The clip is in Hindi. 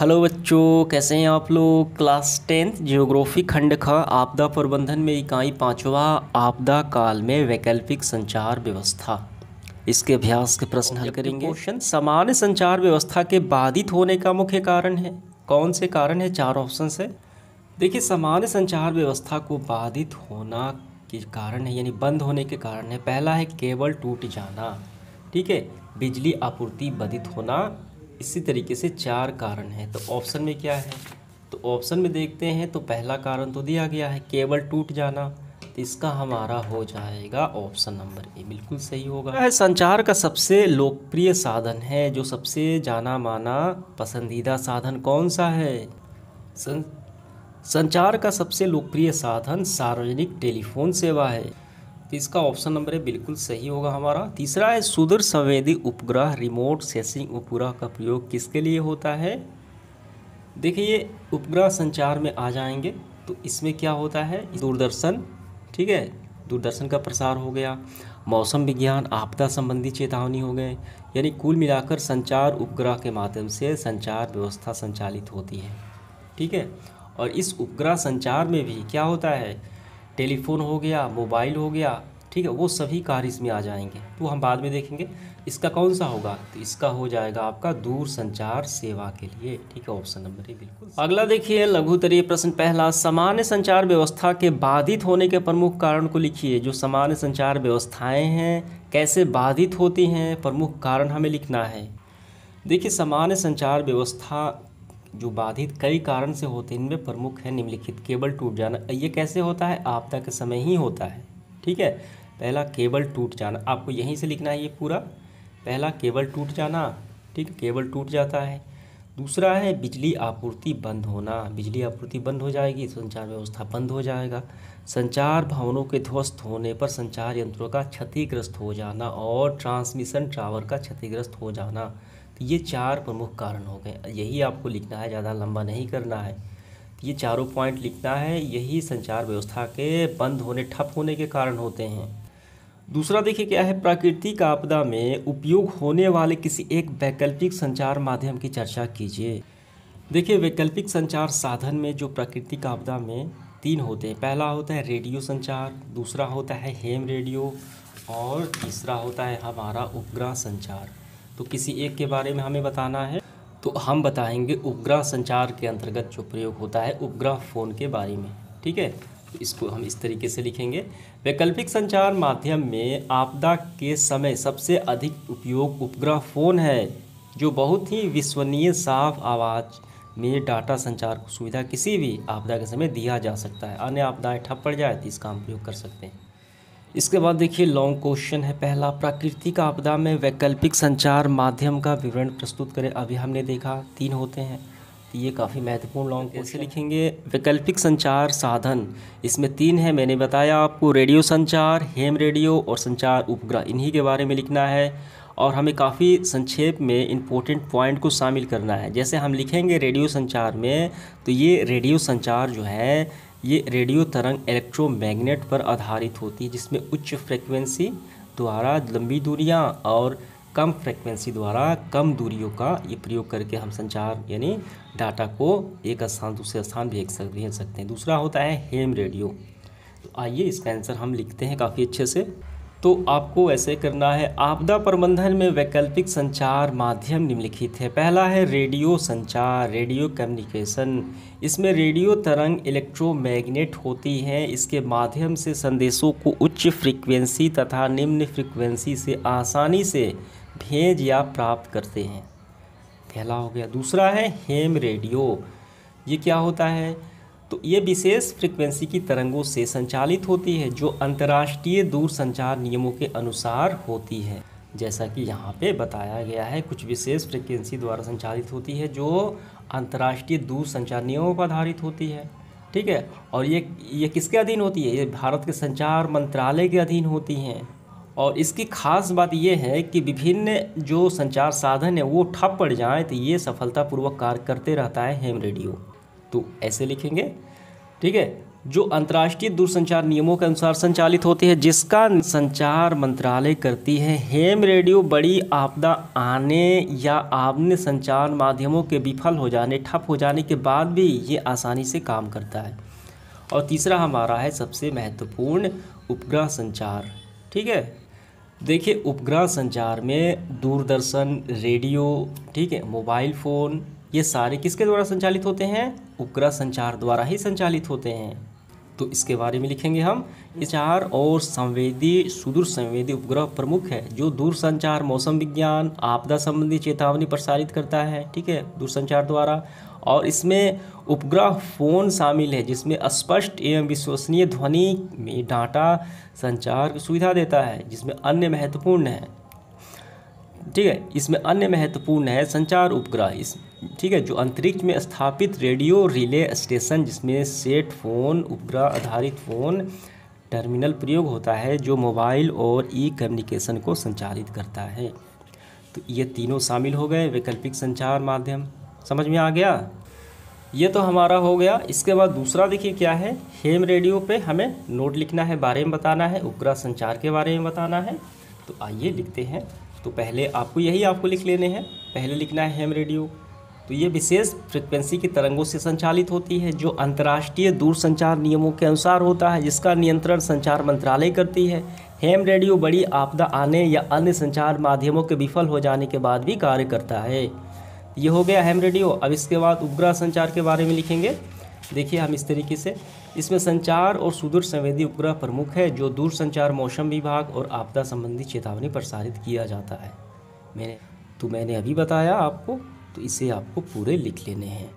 हेलो बच्चों कैसे हैं आप लोग क्लास टेंथ जियोग्राफी खंड ख आपदा प्रबंधन में इकाई पाँचवा आपदा काल में वैकल्पिक संचार व्यवस्था इसके अभ्यास के प्रश्न हल करेंगे क्वेश्चन सामान्य संचार व्यवस्था के बाधित होने का मुख्य कारण है कौन से कारण है चार ऑप्शन है देखिए सामान्य संचार व्यवस्था को बाधित होना के कारण है यानी बंद होने के कारण है पहला है केबल टूट जाना ठीक है बिजली आपूर्ति बाधित होना इसी तरीके से चार कारण हैं तो ऑप्शन में क्या है तो ऑप्शन में देखते हैं तो पहला कारण तो दिया गया है केबल टूट जाना तो इसका हमारा हो जाएगा ऑप्शन नंबर ए बिल्कुल सही होगा संचार का सबसे लोकप्रिय साधन है जो सबसे जाना माना पसंदीदा साधन कौन सा है सं, संचार का सबसे लोकप्रिय साधन सार्वजनिक टेलीफोन सेवा है तो इसका ऑप्शन नंबर है बिल्कुल सही होगा हमारा तीसरा है सुदर संवेदी उपग्रह रिमोट सेंसिंग उपग्रह का प्रयोग किसके लिए होता है देखिए ये उपग्रह संचार में आ जाएंगे तो इसमें क्या होता है दूरदर्शन ठीक है दूरदर्शन का प्रसार हो गया मौसम विज्ञान आपदा संबंधी चेतावनी हो गए यानी कुल मिलाकर संचार उपग्रह के माध्यम से संचार व्यवस्था संचालित होती है ठीक है और इस उपग्रह संचार में भी क्या होता है टेलीफोन हो गया मोबाइल हो गया ठीक है वो सभी कार इसमें आ जाएंगे तो हम बाद में देखेंगे इसका कौन सा होगा तो इसका हो जाएगा आपका दूर संचार सेवा के लिए ठीक है ऑप्शन नंबर ए बिल्कुल अगला देखिए लघुतरीय प्रश्न पहला सामान्य संचार व्यवस्था के बाधित होने के प्रमुख कारण को लिखिए जो सामान्य संचार व्यवस्थाएं हैं कैसे बाधित होती हैं प्रमुख कारण हमें लिखना है देखिए सामान्य संचार व्यवस्था जो बाधित कई कारण से होते हैं इनमें प्रमुख है निम्नलिखित केबल टूट जाना ये कैसे होता है आपदा के समय ही होता है ठीक है पहला केबल टूट जाना आपको यहीं से लिखना है ये पूरा पहला केबल टूट जाना ठीक केबल टूट जाता है दूसरा है बिजली आपूर्ति बंद होना बिजली आपूर्ति बंद हो जाएगी संचार व्यवस्था बंद हो जाएगा संचार भवनों के ध्वस्त होने पर संचार यंत्रों का क्षतिग्रस्त हो जाना और ट्रांसमिशन टावर का क्षतिग्रस्त हो जाना तो ये चार प्रमुख कारण हो गए यही आपको लिखना है ज़्यादा लंबा नहीं करना है ये चारों पॉइंट लिखना है यही संचार व्यवस्था के बंद होने ठप होने के कारण होते हैं दूसरा देखिए क्या है प्राकृतिक आपदा में उपयोग होने वाले किसी एक वैकल्पिक संचार माध्यम की चर्चा कीजिए देखिए वैकल्पिक संचार साधन में जो प्राकृतिक आपदा में तीन होते हैं पहला होता है रेडियो संचार दूसरा होता है हेम रेडियो और तीसरा होता है हमारा उपग्रह संचार तो किसी एक के बारे में हमें बताना है तो हम बताएंगे उपग्रह संचार के अंतर्गत जो प्रयोग होता है उपग्रह फ़ोन के बारे में ठीक है तो इसको हम इस तरीके से लिखेंगे वैकल्पिक संचार माध्यम में आपदा के समय सबसे अधिक उपयोग उपग्रह फ़ोन है जो बहुत ही विश्वनीय साफ आवाज़ में डाटा संचार को सुविधा किसी भी आपदा के समय दिया जा सकता है अन्य आपदाएँ ठप पड़ जाए तो इसका हम प्रयोग कर सकते हैं इसके बाद देखिए लॉन्ग क्वेश्चन है पहला प्राकृतिक आपदा में वैकल्पिक संचार माध्यम का विवरण प्रस्तुत करें अभी हमने देखा तीन होते हैं तो ये काफ़ी महत्वपूर्ण लॉन्ग कैसे लिखेंगे वैकल्पिक संचार साधन इसमें तीन है मैंने बताया आपको रेडियो संचार हेम रेडियो और संचार उपग्रह इन्हीं के बारे में लिखना है और हमें काफ़ी संक्षेप में इम्पोर्टेंट पॉइंट को शामिल करना है जैसे हम लिखेंगे रेडियो संचार में तो ये रेडियो संचार जो है ये रेडियो तरंग इलेक्ट्रोमैग्नेट पर आधारित होती है जिसमें उच्च फ्रिक्वेंसी द्वारा लंबी दूरियां और कम फ्रिक्वेंसी द्वारा कम दूरियों का ये प्रयोग करके हम संचार यानी डाटा को एक स्थान दूसरे स्थान भेज सक भेज सकते हैं दूसरा होता है हेम रेडियो तो आइए इसका आंसर हम लिखते हैं काफ़ी अच्छे से तो आपको ऐसे करना है आपदा प्रबंधन में वैकल्पिक संचार माध्यम निम्नलिखित है पहला है रेडियो संचार रेडियो कम्युनिकेशन इसमें रेडियो तरंग इलेक्ट्रोमैग्नेट होती हैं इसके माध्यम से संदेशों को उच्च फ्रीक्वेंसी तथा निम्न फ्रीक्वेंसी से आसानी से भेज या प्राप्त करते हैं पहला हो गया दूसरा है हेम रेडियो ये क्या होता है तो ये विशेष फ्रिक्वेंसी की तरंगों से संचालित होती है जो अंतर्राष्ट्रीय दूरसंचार नियमों के अनुसार होती है जैसा कि यहाँ पे बताया गया है कुछ विशेष फ्रिक्वेंसी द्वारा संचालित होती है जो अंतर्राष्ट्रीय दूरसंचार नियमों पर आधारित होती है ठीक है और ये ये किसके अधीन होती है ये भारत के संचार मंत्रालय के अधीन होती हैं और इसकी खास बात यह है कि विभिन्न जो संचार साधन है वो ठप पड़ जाएँ तो ये सफलतापूर्वक कार्य करते रहता है हेम रेडियो तो ऐसे लिखेंगे ठीक है जो अंतर्राष्ट्रीय दूरसंचार नियमों के अनुसार संचालित होते हैं जिसका संचार मंत्रालय करती है हेम रेडियो बड़ी आपदा आने या आपने संचार माध्यमों के विफल हो जाने ठप हो जाने के बाद भी ये आसानी से काम करता है और तीसरा हमारा है सबसे महत्वपूर्ण उपग्रह संचार ठीक है देखिए उपग्रह संचार में दूरदर्शन रेडियो ठीक है मोबाइल फ़ोन ये सारे किसके द्वारा संचालित होते हैं उपग्रह संचार द्वारा ही संचालित होते हैं तो इसके बारे में लिखेंगे हम चार और संवेदी सुदूर संवेदी उपग्रह प्रमुख है जो दूरसंचार मौसम विज्ञान आपदा संबंधी चेतावनी प्रसारित करता है ठीक है दूरसंचार द्वारा और इसमें उपग्रह फ़ोन शामिल है जिसमें स्पष्ट एवं विश्वसनीय ध्वनि में डाटा संचार की सुविधा देता है जिसमें अन्य महत्वपूर्ण है ठीक है इसमें अन्य महत्वपूर्ण है संचार उपग्रह इस ठीक है जो अंतरिक्ष में स्थापित रेडियो रिले स्टेशन जिसमें सेट फोन उपग्रह आधारित फ़ोन टर्मिनल प्रयोग होता है जो मोबाइल और ई कम्युनिकेशन को संचालित करता है तो ये तीनों शामिल हो गए वैकल्पिक संचार माध्यम समझ में आ गया ये तो हमारा हो गया इसके बाद दूसरा देखिए क्या है हेम रेडियो पे हमें नोट लिखना है बारे में बताना है उपग्रह संचार के बारे में बताना है तो आइए लिखते हैं तो पहले आपको यही आपको लिख लेने हैं पहले लिखना है हेम रेडियो तो ये विशेष फ्रिक्वेंसी की तरंगों से संचालित होती है जो अंतर्राष्ट्रीय दूरसंचार नियमों के अनुसार होता है जिसका नियंत्रण संचार मंत्रालय करती है हेम रेडियो बड़ी आपदा आने या अन्य संचार माध्यमों के विफल हो जाने के बाद भी कार्य करता है ये हो गया हेम रेडियो अब इसके बाद उपग्रह संचार के बारे में लिखेंगे देखिए हम इस तरीके से इसमें संचार और सुदूर संवेदी उपग्रह प्रमुख है जो दूर संचार मौसम विभाग और आपदा संबंधी चेतावनी प्रसारित किया जाता है मैंने तो मैंने अभी बताया आपको तो इसे आपको पूरे लिख लेने हैं